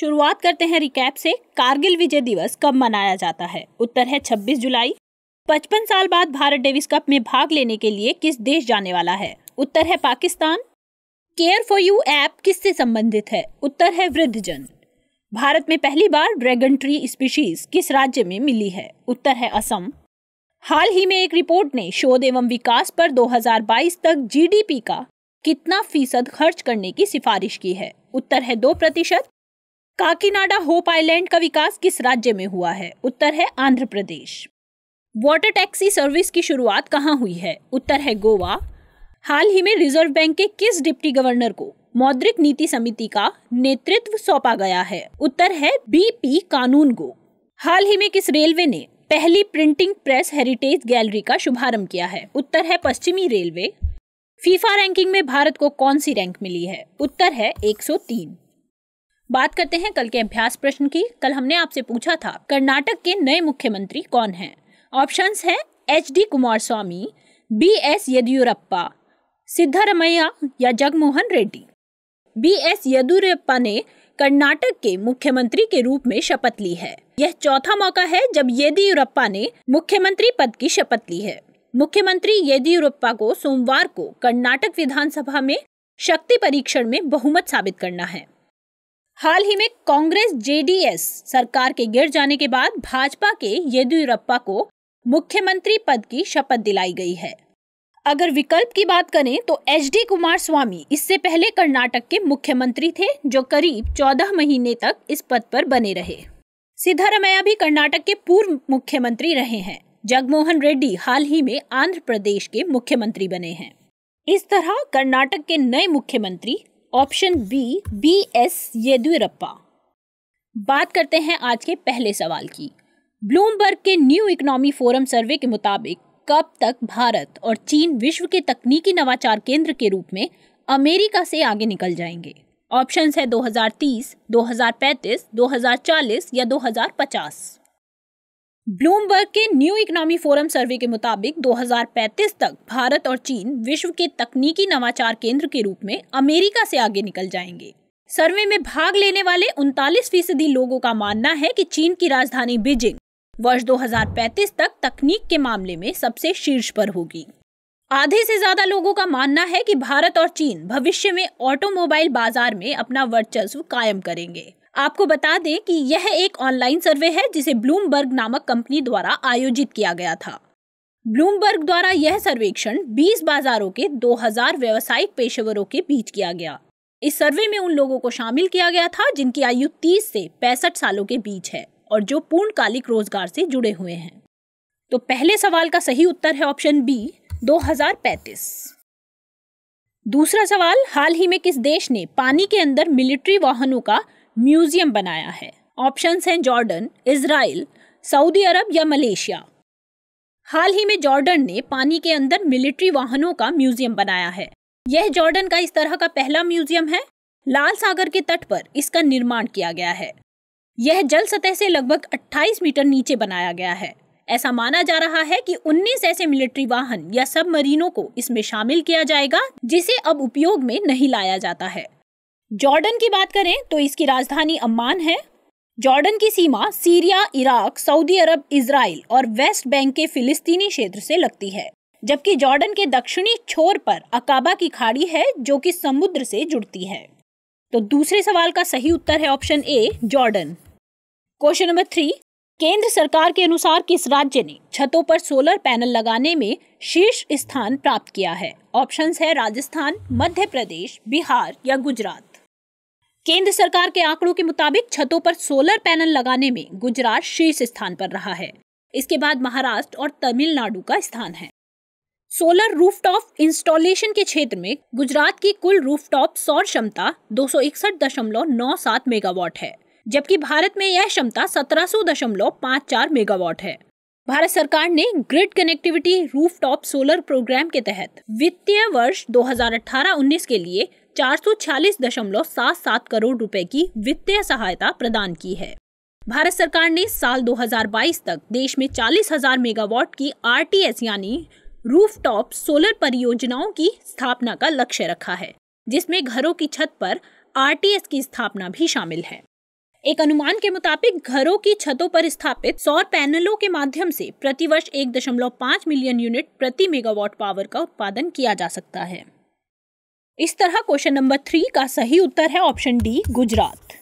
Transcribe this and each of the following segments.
शुरुआत करते हैं रिकैप से कारगिल विजय दिवस कब मनाया जाता है उत्तर है 26 जुलाई 55 साल बाद भारत डेविस कप में भाग लेने के लिए किस देश जाने वाला है उत्तर है Pakistan care for you app किससे संबंधित है उत्तर है वृद्ध जन भारत में पहली बार ड्रैगन ट्री स्पीशीज किस राज्य में मिली है उत्तर है असम हाल ही में एक रिपोर्ट ने शोध एवं विकास पर 2022 तक जीडीपी का कितना फीसद खर्च करने की सिफारिश की है उत्तर है दो प्रतिशत काकीनाडा होप आइलैंड का विकास किस राज्य में हुआ है उत्तर है Andhra Pradesh water taxi service की शुरुआत कहाँ हुई है उत्तर है गोवा हाल ही में रिजर्व बैंक के किस डिप्टी गवर्नर को मौद्रिक नीति समिति का नेतृत्व सौंपा गया है उत्तर है बीपी कानून को हाल ही में किस रेलवे ने पहली प्रिंटिंग प्रेस हेरिटेज गैलरी का शुभारंभ किया है उत्तर है पश्चिमी रेलवे फीफा रैंकिंग में भारत को कौन सी रैंक मिली है उत्तर है 103 बात करते हैं कल के अभ्यास प्रश्न की कल हमने आपसे पूछा था कर्नाटक के नए मुख्यमंत्री कौन हैं ऑप्शन है H D Kumaraswamy B S Yediyurappa Siddaramaiah या जगमोहन रेड्डी बी एस येदियुरप्पा ने कर्नाटक के मुख्यमंत्री के रूप में शपथ ली है यह चौथा मौका है जब येदियुरप्पा ने मुख्यमंत्री पद की शपथ ली है मुख्यमंत्री येदियुरप्पा को सोमवार को कर्नाटक विधानसभा में शक्ति परीक्षण में बहुमत साबित करना है हाल ही में कांग्रेस जेडीएस सरकार के गिर जाने के बाद भाजपा के येदियुरप्पा को मुख्यमंत्री पद की शपथ दिलाई गई है अगर विकल्प की बात करें तो एच डी कुमार स्वामी इससे पहले कर्नाटक के मुख्यमंत्री थे जो करीब 14 महीने तक इस पद पर बने रहे सिद्धारमैया भी कर्नाटक के पूर्व मुख्यमंत्री रहे हैं जगमोहन रेड्डी हाल ही में आंध्र प्रदेश के मुख्यमंत्री बने हैं इस तरह कर्नाटक के नए मुख्यमंत्री option B B S Yediyurappa बात करते हैं आज के पहले सवाल की ब्लूमबर्ग के न्यू इकोनॉमी फोरम सर्वे के मुताबिक कब तक भारत और चीन विश्व के तकनीकी नवाचार केंद्र के रूप में अमेरिका से आगे निकल जाएंगे ऑप्शंस है 2030, 2035, 2040 या 2050। ब्लूमबर्ग के न्यू इकोनॉमी फोरम सर्वे के मुताबिक 2035 तक भारत और चीन विश्व के तकनीकी नवाचार केंद्र के रूप में अमेरिका से आगे निकल जाएंगे सर्वे में भाग लेने वाले उनतालीस फीसदी लोगों का मानना है कि चीन की राजधानी बीजिंग वर्ष 2035 तक तकनीक के मामले में सबसे शीर्ष पर होगी आधे से ज्यादा लोगों का मानना है कि भारत और चीन भविष्य में ऑटोमोबाइल बाजार में अपना वर्चस्व कायम करेंगे आपको बता दें कि यह एक ऑनलाइन सर्वे है जिसे ब्लूमबर्ग नामक कंपनी द्वारा आयोजित किया गया था ब्लूमबर्ग द्वारा यह सर्वेक्षण 20 बाजारों के 2000 व्यावसायिक पेशेवरों के बीच किया गया इस सर्वे में उन लोगों को शामिल किया गया था जिनकी आयु 30 से 65 सालों के बीच है और जो पूर्णकालिक रोजगार से जुड़े हुए हैं तो पहले सवाल का सही उत्तर है ऑप्शन बी दो दूसरा सवाल हाल ही में किस देश ने पानी के अंदर मिलिट्री वाहनों का म्यूजियम बनाया है ऑप्शन हैं जॉर्डन इसराइल सऊदी अरब या मलेशिया हाल ही में जॉर्डन ने पानी के अंदर मिलिट्री वाहनों का म्यूजियम बनाया है यह जॉर्डन का इस तरह का पहला म्यूजियम है लाल सागर के तट पर इसका निर्माण किया गया है यह जल सतह से लगभग 28 मीटर नीचे बनाया गया है ऐसा माना जा रहा है कि 19 ऐसे मिलिट्री वाहन या सबमरीनों को इसमें शामिल किया जाएगा जिसे अब उपयोग में नहीं लाया जाता है जॉर्डन की बात करें तो इसकी राजधानी अम्मान है जॉर्डन की सीमा सीरिया इराक सऊदी अरब इसराइल और वेस्ट बैंक के फिलिस्तीनी क्षेत्र से लगती है जबकि जॉर्डन के दक्षिणी छोर पर अकाबा की खाड़ी है जो कि समुद्र से जुड़ती है तो दूसरे सवाल का सही उत्तर है option A Jordan question number three केंद्र सरकार के अनुसार किस राज्य ने छतों पर सोलर पैनल लगाने में शीर्ष स्थान प्राप्त किया है ऑप्शंस है राजस्थान मध्य प्रदेश बिहार या गुजरात केंद्र सरकार के आंकड़ों के मुताबिक छतों पर सोलर पैनल लगाने में गुजरात शीर्ष स्थान पर रहा है इसके बाद महाराष्ट्र और तमिलनाडु का स्थान है सोलर रूफटॉप इंस्टॉलेशन के क्षेत्र में गुजरात की कुल रूफटॉप सौर क्षमता दो मेगावाट है जबकि भारत में यह क्षमता सत्रह मेगावाट है भारत सरकार ने grid connectivity rooftop solar program के तहत वित्तीय वर्ष 2018-19 के लिए चार करोड़ रुपए की वित्तीय सहायता प्रदान की है भारत सरकार ने साल 2022 तक देश में चालीस हजार मेगावाट की आर यानी रूफटॉप सोलर परियोजनाओं की स्थापना का लक्ष्य रखा है जिसमें घरों की छत पर आर की स्थापना भी शामिल है एक अनुमान के मुताबिक घरों की छतों पर स्थापित सौर पैनलों के माध्यम से प्रतिवर्ष पाँच मिलियन यूनिट प्रति मेगावाट पावर का उत्पादन किया जा सकता है इस तरह क्वेश्चन नंबर थ्री का सही उत्तर है option D Gujarat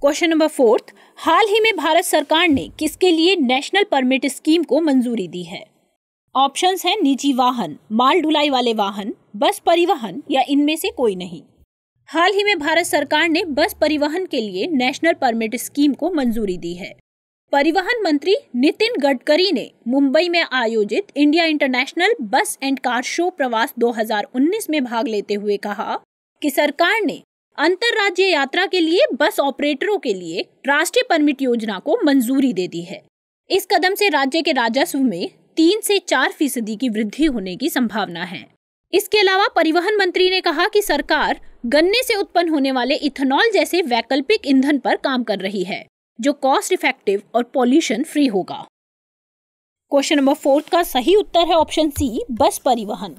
question number fourth हाल ही में भारत सरकार ने किसके लिए नेशनल परमिट स्कीम को मंजूरी दी है ऑप्शन है निजी वाहन माल ढुलाई वाले वाहन बस परिवहन या इनमें से कोई नहीं हाल ही में भारत सरकार ने बस परिवहन के लिए नेशनल परमिट स्कीम को मंजूरी दी है परिवहन मंत्री नितिन गडकरी ने मुंबई में आयोजित India international bus and car show Pravaas 2019 में भाग लेते हुए कहा कि सरकार ने राज्य यात्रा के लिए बस ऑपरेटरों के लिए राष्ट्रीय परमिट योजना को मंजूरी दे दी है इस कदम से राज्य के राजस्व में तीन से चार फीसदी की वृद्धि होने की संभावना है इसके अलावा परिवहन मंत्री ने कहा कि सरकार गन्ने से उत्पन्न होने वाले इथेनॉल जैसे वैकल्पिक ईंधन पर काम कर रही है जो कॉस्ट इफेक्टिव और पॉल्यूशन फ्री होगा क्वेश्चन नंबर फोर्थ का सही उत्तर है ऑप्शन सी बस परिवहन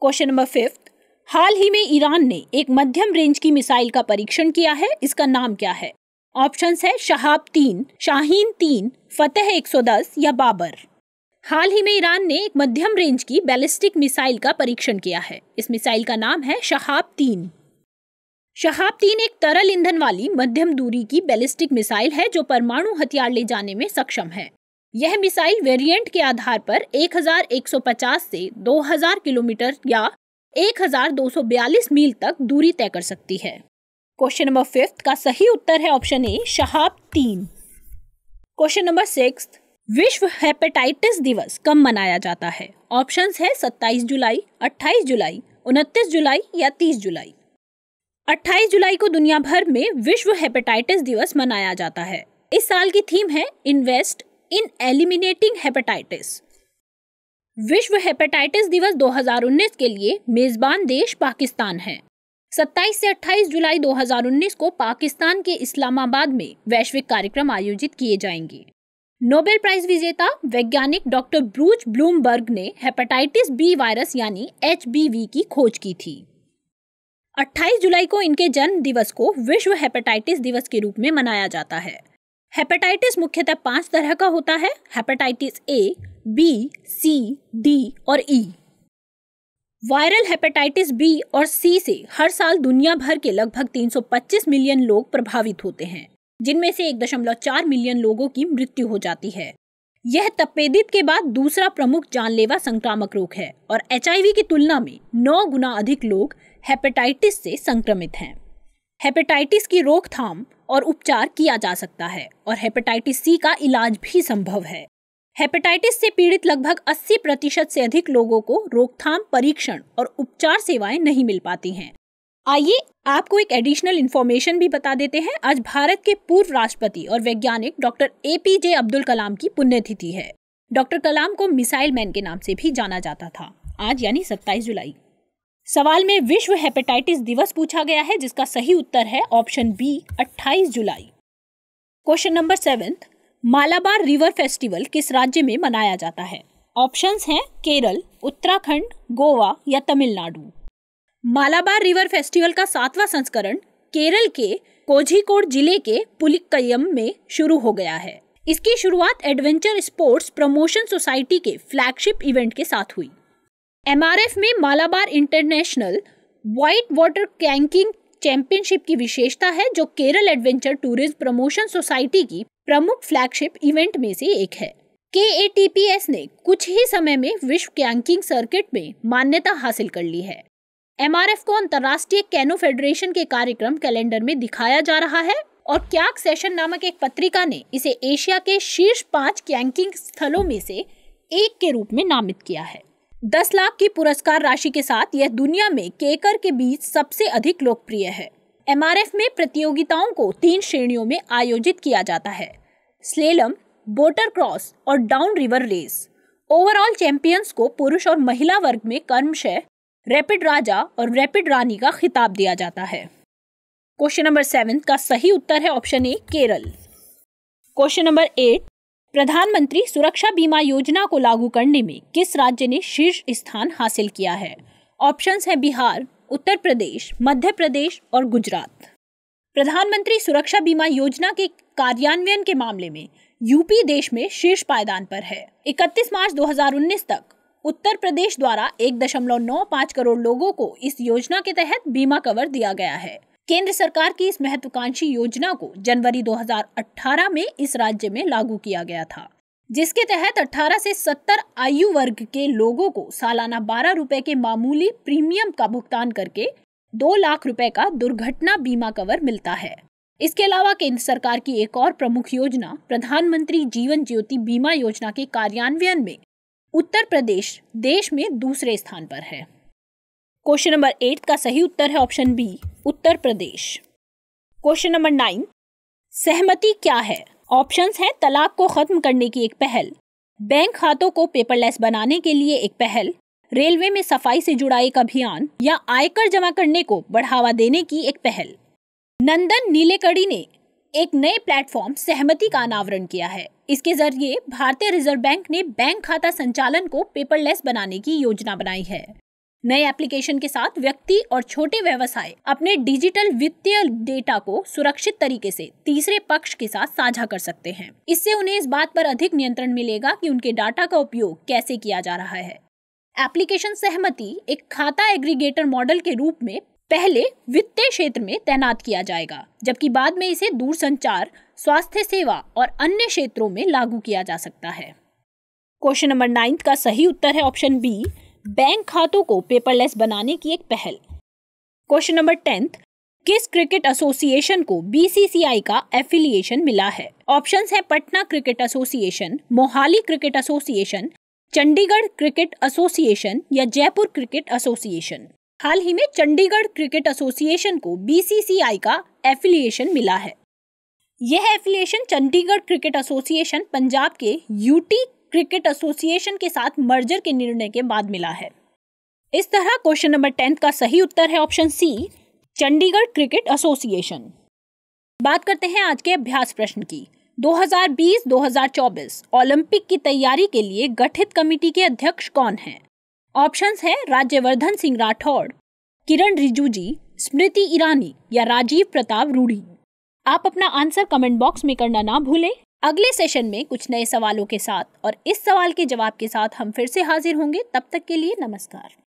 क्वेश्चन नंबर फिफ्थ हाल ही में ईरान ने एक मध्यम रेंज की मिसाइल का परीक्षण किया है इसका नाम क्या है ऑप्शन है शहाब तीन शाहीन तीन फतेह 110 या बाबर हाल ही में ईरान ने एक मध्यम रेंज की बैलिस्टिक मिसाइल का परीक्षण किया है इस मिसाइल का नाम है शहाब तीन शहाब तीन एक तरल ईंधन वाली मध्यम दूरी की बैलिस्टिक मिसाइल है जो परमाणु हथियार ले जाने में सक्षम है यह मिसाइल वेरिएंट के आधार पर 1150 से 2000 किलोमीटर या 1242 मील तक दूरी तय कर सकती है क्वेश्चन नंबर फिफ्थ का सही उत्तर है ऑप्शन ए शहाब तीन क्वेश्चन नंबर सिक्स विश्व हेपेटाइटिस दिवस कब मनाया जाता है ऑप्शन है 27 जुलाई 28 जुलाई 29 जुलाई या 30 जुलाई 28 जुलाई को दुनिया भर में विश्व हेपेटाइटिस दिवस मनाया जाता है इस साल की थीम है इन्वेस्ट इन एलिमिनेटिंग हेपेटाइटिस विश्व हेपेटाइटिस दिवस 2019 के लिए मेजबान देश पाकिस्तान है 27 से 28 जुलाई 2019 को पाकिस्तान के इस्लामाबाद में वैश्विक कार्यक्रम आयोजित किए जाएंगे नोबेल प्राइज विजेता वैज्ञानिक डॉक्टर ब्रूज ब्लूमबर्ग ने हेपेटाइटिस बी वायरस यानी एच की खोज की थी 28 जुलाई को इनके जन्म दिवस को विश्व हेपेटाइटिस दिवस के रूप में मनाया जाता है हेपेटाइटिस मुख्यतः पांच तरह का होता है hepatitis A B C D और E e. Viral hepatitis B और सी से हर साल दुनिया भर के लगभग 325 मिलियन लोग प्रभावित होते हैं जिनमें से एक दशमलव चार मिलियन लोगों की मृत्यु हो जाती है यह तपेदित के बाद दूसरा प्रमुख जानलेवा संक्रामक रोग है और एच की तुलना में नौ गुना अधिक लोग हेपेटाइटिस से संक्रमित हैं हेपेटाइटिस की रोकथाम और उपचार किया जा सकता है और हेपेटाइटिस सी का इलाज भी संभव है हेपेटाइटिस से पीड़ित लगभग 80 प्रतिशत से अधिक लोगों को रोकथाम परीक्षण और उपचार सेवाएं नहीं मिल पाती हैं आइए आपको एक एडिशनल इन्फॉर्मेशन भी बता देते हैं आज भारत के पूर्व राष्ट्रपति और वैज्ञानिक doctor A P J Abdul Kalam की पुण्यतिथि है डॉक्टर कलाम को मिसाइल मैन के नाम से भी जाना जाता था आज यानी 27 जुलाई सवाल में विश्व हेपेटाइटिस दिवस पूछा गया है जिसका सही उत्तर है ऑप्शन बी 28 जुलाई question number seventh Malabar river festival किस राज्य में मनाया जाता है ऑप्शंस हैं केरल उत्तराखंड गोवा या तमिलनाडु मालाबार रिवर फेस्टिवल का सातवां संस्करण केरल के कोझिकोड जिले के पुलिकयम में शुरू हो गया है इसकी शुरुआत एडवेंचर स्पोर्ट्स प्रमोशन सोसाइटी के फ्लैगशिप इवेंट के साथ हुई एमआरएफ में Malabar international white water kayaking championship की विशेषता है जो Kerala adventure tourism promotion society की प्रमुख फ्लैगशिप इवेंट में से एक है के ने कुछ ही समय में विश्व कैंकिंग सर्किट में मान्यता हासिल कर ली है एम को अंतर्राष्ट्रीय कैनो फेडरेशन के कार्यक्रम कैलेंडर में दिखाया जा रहा है और क्या सेशन नामक एक पत्रिका ने इसे एशिया के शीर्ष पांच कैंकिंग स्थलों में से एक के रूप में नामित किया है दस लाख की पुरस्कार राशि के साथ यह दुनिया में केकर के बीच सबसे अधिक लोकप्रिय है एम में प्रतियोगिताओं को तीन श्रेणियों में आयोजित किया जाता है स्लेलम बोटर क्रॉस और down river race overall champions को पुरुष और महिला वर्ग में कर्मशय रैपिड राजा और रैपिड रानी का खिताब दिया जाता है क्वेश्चन नंबर सेवन का सही उत्तर है option A Kerala question number eight प्रधानमंत्री सुरक्षा बीमा योजना को लागू करने में किस राज्य ने शीर्ष स्थान हासिल किया है ऑप्शन है बिहार उत्तर प्रदेश मध्य प्रदेश और गुजरात प्रधानमंत्री सुरक्षा बीमा योजना के कार्यान्वयन के मामले में यूपी देश में शीर्ष पायदान पर है 31 मार्च 2019 तक उत्तर प्रदेश द्वारा 1.95 करोड़ लोगों को इस योजना के तहत बीमा कवर दिया गया है केंद्र सरकार की इस महत्वाकांक्षी योजना को जनवरी 2018 में इस राज्य में लागू किया गया था जिसके तहत 18 से 70 आयु वर्ग के लोगों को सालाना बारह रुपए के मामूली प्रीमियम का भुगतान करके दो लाख रुपए का दुर्घटना बीमा कवर मिलता है इसके अलावा केंद्र सरकार की एक और प्रमुख योजना प्रधानमंत्री जीवन ज्योति बीमा योजना के कार्यान्वयन में उत्तर प्रदेश देश में दूसरे स्थान पर है क्वेश्चन नंबर एट का सही उत्तर है option B Uttar Pradesh question number nine सहमति क्या है ऑप्शन है तलाक को खत्म करने की एक पहल बैंक खातों को पेपरलेस बनाने के लिए एक पहल रेलवे में सफाई से जुड़ा एक अभियान या आयकर जमा करने को बढ़ावा देने की एक पहल नंदन नीलेकड़ी ने एक नए प्लेटफॉर्म सहमति का अनावरण किया है इसके जरिए भारतीय रिजर्व बैंक ने बैंक खाता संचालन को पेपरलेस बनाने की योजना बनाई है नए एप्लीकेशन के साथ व्यक्ति और छोटे व्यवसाय अपने डिजिटल वित्तीय डेटा को सुरक्षित तरीके से तीसरे पक्ष के साथ साझा कर सकते हैं इससे उन्हें इस बात पर अधिक नियंत्रण मिलेगा कि उनके डाटा का उपयोग कैसे किया जा रहा है एप्लीकेशन सहमति एक खाता एग्रीगेटर मॉडल के रूप में पहले वित्तीय क्षेत्र में तैनात किया जाएगा जबकि बाद में इसे दूरसंचार स्वास्थ्य सेवा और अन्य क्षेत्रों में लागू किया जा सकता है क्वेश्चन नंबर नाइन्थ का सही उत्तर है ऑप्शन बी बैंक खातों को पेपरलेस बनाने की एक पहल क्वेश्चन नंबर टेंथ किस क्रिकेट एसोसिएशन को बीसीसीआई का एफिलिएशन मिला है ऑप्शंस हैं Patna cricket association Mohali cricket association Chandigarh cricket association या जयपुर क्रिकेट एसोसिएशन हाल ही में चंडीगढ़ क्रिकेट एसोसिएशन को बीसीसीआई का एफिलिएशन मिला है यह affiliation Chandigarh cricket association Punjab के यूटी क्रिकेट एसोसिएशन के साथ मर्जर के निर्णय के बाद मिला है इस तरह क्वेश्चन नंबर टेंथ का सही उत्तर है option C Chandigarh cricket association बात करते हैं आज के अभ्यास प्रश्न की 2020-2024 ओलंपिक की तैयारी के लिए गठित कमेटी के अध्यक्ष कौन हैं? ऑप्शंस हैं राज्यवर्धन सिंह राठौड़ किरण रिजुजी स्मृति ईरानी या राजीव प्रताप रूढ़ी आप अपना आंसर कमेंट बॉक्स में करना ना भूलें अगले सेशन में कुछ नए सवालों के साथ और इस सवाल के जवाब के साथ हम फिर से हाजिर होंगे तब तक के लिए नमस्कार